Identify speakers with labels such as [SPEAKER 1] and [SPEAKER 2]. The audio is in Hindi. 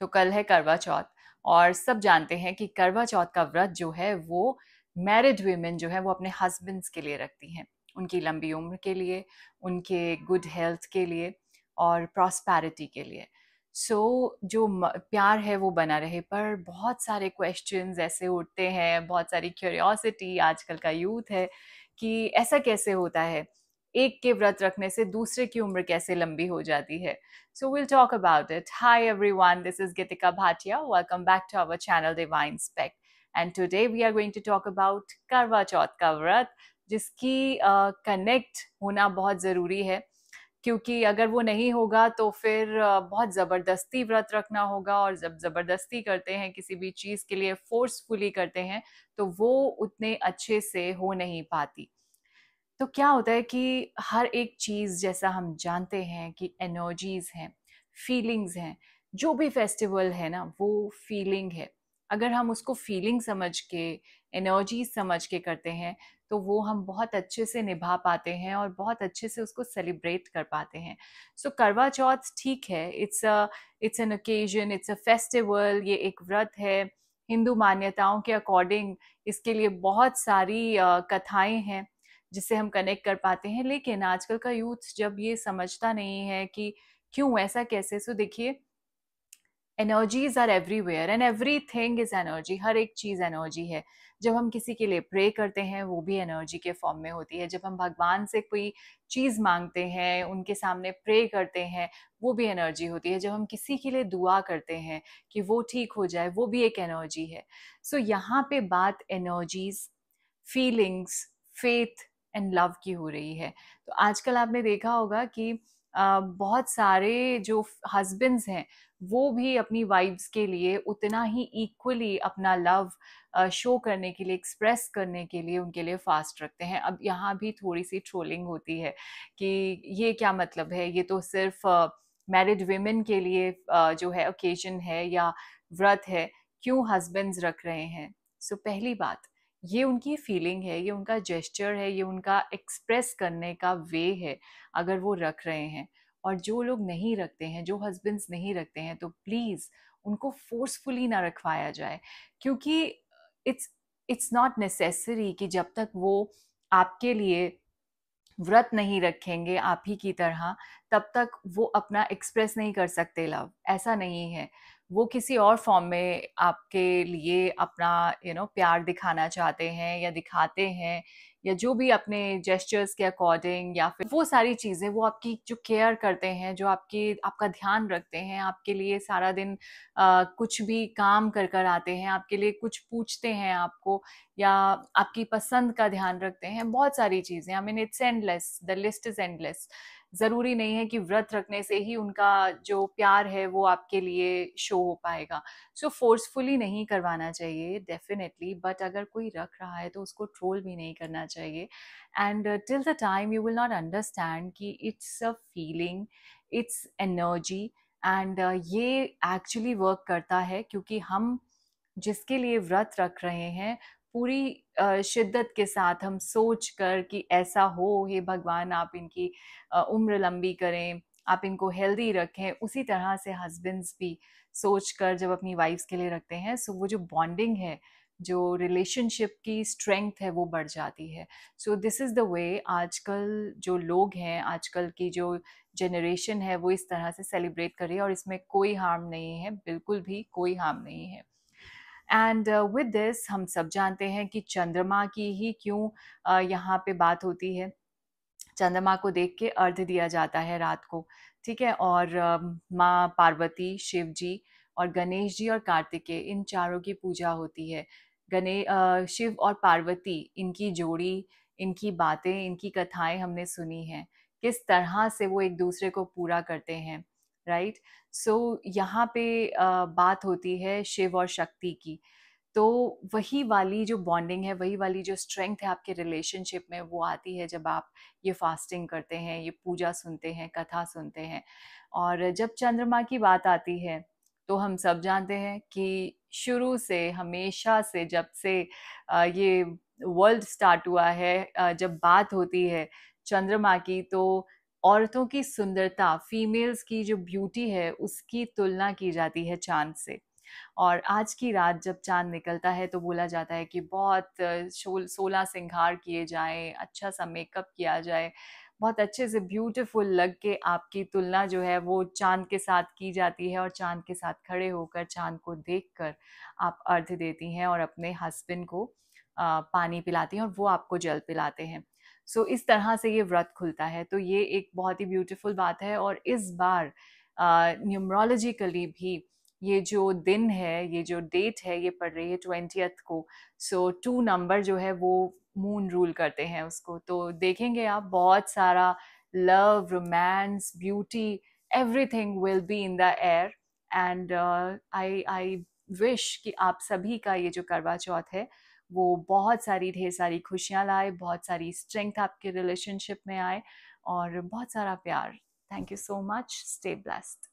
[SPEAKER 1] तो कल है करवा चौथ और सब जानते हैं कि करवा चौथ का व्रत जो है वो मैरिड वीमेन जो है वो अपने हस्बैंड्स के लिए रखती हैं उनकी लंबी उम्र के लिए उनके गुड हेल्थ के लिए और प्रॉस्पैरिटी के लिए सो so, जो प्यार है वो बना रहे पर बहुत सारे क्वेश्चंस ऐसे उठते हैं बहुत सारी क्यूरियोसिटी आजकल का यूथ है कि ऐसा कैसे होता है एक के व्रत रखने से दूसरे की उम्र कैसे लंबी हो जाती है so will talk about it hi everyone this is Geetika Bhatia welcome back to our channel divine Spec. And today we are going to talk about Karva Chauth का व्रत जिसकी कनेक्ट uh, होना बहुत ज़रूरी है क्योंकि अगर वो नहीं होगा तो फिर बहुत ज़बरदस्ती व्रत रखना होगा और जब ज़बरदस्ती करते हैं किसी भी चीज़ के लिए फोर्सफुली करते हैं तो वो उतने अच्छे से हो नहीं पाती तो क्या होता है कि हर एक चीज़ जैसा हम जानते हैं कि एनर्जीज हैं फीलिंग्स हैं जो भी फेस्टिवल है ना वो फीलिंग है अगर हम उसको फीलिंग समझ के एनर्जी समझ के करते हैं तो वो हम बहुत अच्छे से निभा पाते हैं और बहुत अच्छे से उसको सेलिब्रेट कर पाते हैं सो so, करवा चौथ ठीक है it's a it's an occasion it's a festival ये एक व्रत है हिंदू मान्यताओं के अकॉर्डिंग इसके लिए बहुत सारी कथाएं हैं जिससे हम कनेक्ट कर पाते हैं लेकिन आजकल का यूथ जब ये समझता नहीं है कि क्यों ऐसा कैसे सो देखिए energies are everywhere and everything is energy हर एक चीज़ एनर्जी है जब हम किसी के लिए प्रे करते हैं वो भी एनर्जी के फॉर्म में होती है जब हम भगवान से कोई चीज़ मांगते हैं उनके सामने प्रे करते हैं वो भी एनर्जी होती है जब हम किसी के लिए दुआ करते हैं कि वो ठीक हो जाए वो भी एक एनर्जी है सो so, यहाँ पे बात energies feelings faith and love की हो रही है तो आजकल आपने देखा होगा कि बहुत सारे जो हस्बैंड्स हैं वो भी अपनी वाइफ्स के लिए उतना ही इक्वली अपना लव शो करने के लिए एक्सप्रेस करने के लिए उनके लिए फास्ट रखते हैं अब यहाँ भी थोड़ी सी ट्रोलिंग होती है कि ये क्या मतलब है ये तो सिर्फ मैरिड वेमेन के लिए जो है ओकेजन है या व्रत है क्यों हस्बैंड्स रख रहे हैं सो so, पहली बात ये उनकी फीलिंग है ये उनका जेस्चर है ये उनका एक्सप्रेस करने का वे है अगर वो रख रहे हैं और जो लोग नहीं रखते हैं जो हस्बैंड्स नहीं रखते हैं तो प्लीज़ उनको फोर्सफुली ना रखवाया जाए क्योंकि इट्स इट्स नॉट नेसेसरी कि जब तक वो आपके लिए व्रत नहीं रखेंगे आप ही की तरह तब तक वो अपना एक्सप्रेस नहीं कर सकते लव ऐसा नहीं है वो किसी और फॉर्म में आपके लिए अपना यू you नो know, प्यार दिखाना चाहते हैं या दिखाते हैं या जो भी अपने जेस्टर्स के अकॉर्डिंग या फिर वो सारी चीज़ें वो आपकी जो केयर करते हैं जो आपकी आपका ध्यान रखते हैं आपके लिए सारा दिन आ, कुछ भी काम कर कर आते हैं आपके लिए कुछ पूछते हैं आपको या आपकी पसंद का ध्यान रखते हैं बहुत सारी चीज़ें I mean it's endless the list is endless ज़रूरी नहीं है कि व्रत रखने से ही उनका जो प्यार है वो आपके लिए शो हो पाएगा सो so, फोर्सफुली नहीं करवाना चाहिए डेफिनेटली बट अगर कोई रख रहा है तो उसको ट्रोल भी नहीं करना चाहिए and till the time you will not understand कि it's a feeling it's energy and ये एक्चुअली वर्क करता है क्योंकि हम जिसके लिए व्रत रख रहे हैं पूरी शिद्दत के साथ हम सोच कर कि ऐसा हो हे भगवान आप इनकी उम्र लंबी करें आप इनको हेल्दी रखें उसी तरह से हस्बैंड्स भी सोच कर जब अपनी वाइफ्स के लिए रखते हैं सो वो जो बॉन्डिंग है जो रिलेशनशिप की स्ट्रेंथ है वो बढ़ जाती है so this is the way आजकल जो लोग हैं आजकल की जो जनरेशन है वो इस तरह से सेलिब्रेट कर रही है और इसमें कोई हार्म नहीं है बिल्कुल भी कोई हार्म नहीं है एंड विद दिस हम सब जानते हैं कि चंद्रमा की ही क्यों यहाँ पे बात होती है चंद्रमा को देख के अर्ध दिया जाता है रात को ठीक है और माँ पार्वती शिव जी और गणेश जी और कार्तिकेय इन चारों की पूजा होती है गणेश शिव और पार्वती इनकी जोड़ी इनकी बातें इनकी कथाएं हमने सुनी हैं किस तरह से वो एक दूसरे को पूरा करते हैं राइट सो so, यहाँ पे बात होती है शिव और शक्ति की तो वही वाली जो बॉन्डिंग है वही वाली जो स्ट्रेंथ है आपके रिलेशनशिप में वो आती है जब आप ये फास्टिंग करते हैं ये पूजा सुनते हैं कथा सुनते हैं और जब चंद्रमा की बात आती है तो हम सब जानते हैं कि शुरू से हमेशा से जब से ये वर्ल्ड स्टार्ट हुआ है जब बात होती है चंद्रमा की तो औरतों की सुंदरता फीमेल्स की जो ब्यूटी है उसकी तुलना की जाती है चांद से और आज की रात जब चांद निकलता है तो बोला जाता है कि बहुत सोलह सिंगार किए जाएं अच्छा सा मेकअप किया जाए बहुत अच्छे से ब्यूटीफुल लग के आपकी तुलना जो है वो चांद के साथ की जाती है और चांद के साथ खड़े होकर चांद को देखकर आप अर्थ देती हैं और अपने हस्बैंड को पानी पिलाती हैं और वो आपको जल पिलाते हैं सो इस तरह से ये व्रत खुलता है तो ये एक बहुत ही ब्यूटीफुल बात है और इस बार न्यूमरोलॉजिकली भी ये जो दिन है ये जो डेट है ये पड़ रही है ट्वेंटियथ को सो टू नंबर जो है वो मून रूल करते हैं उसको तो देखेंगे आप बहुत सारा love romance beauty everything will be in the air and I I wish कि आप सभी का ये जो करवा चौथ है वो बहुत सारी ढेर सारी खुशियाँ लाए बहुत सारी स्ट्रेंथ आपके रिलेशनशिप में आए और बहुत सारा प्यार thank you so much stay blessed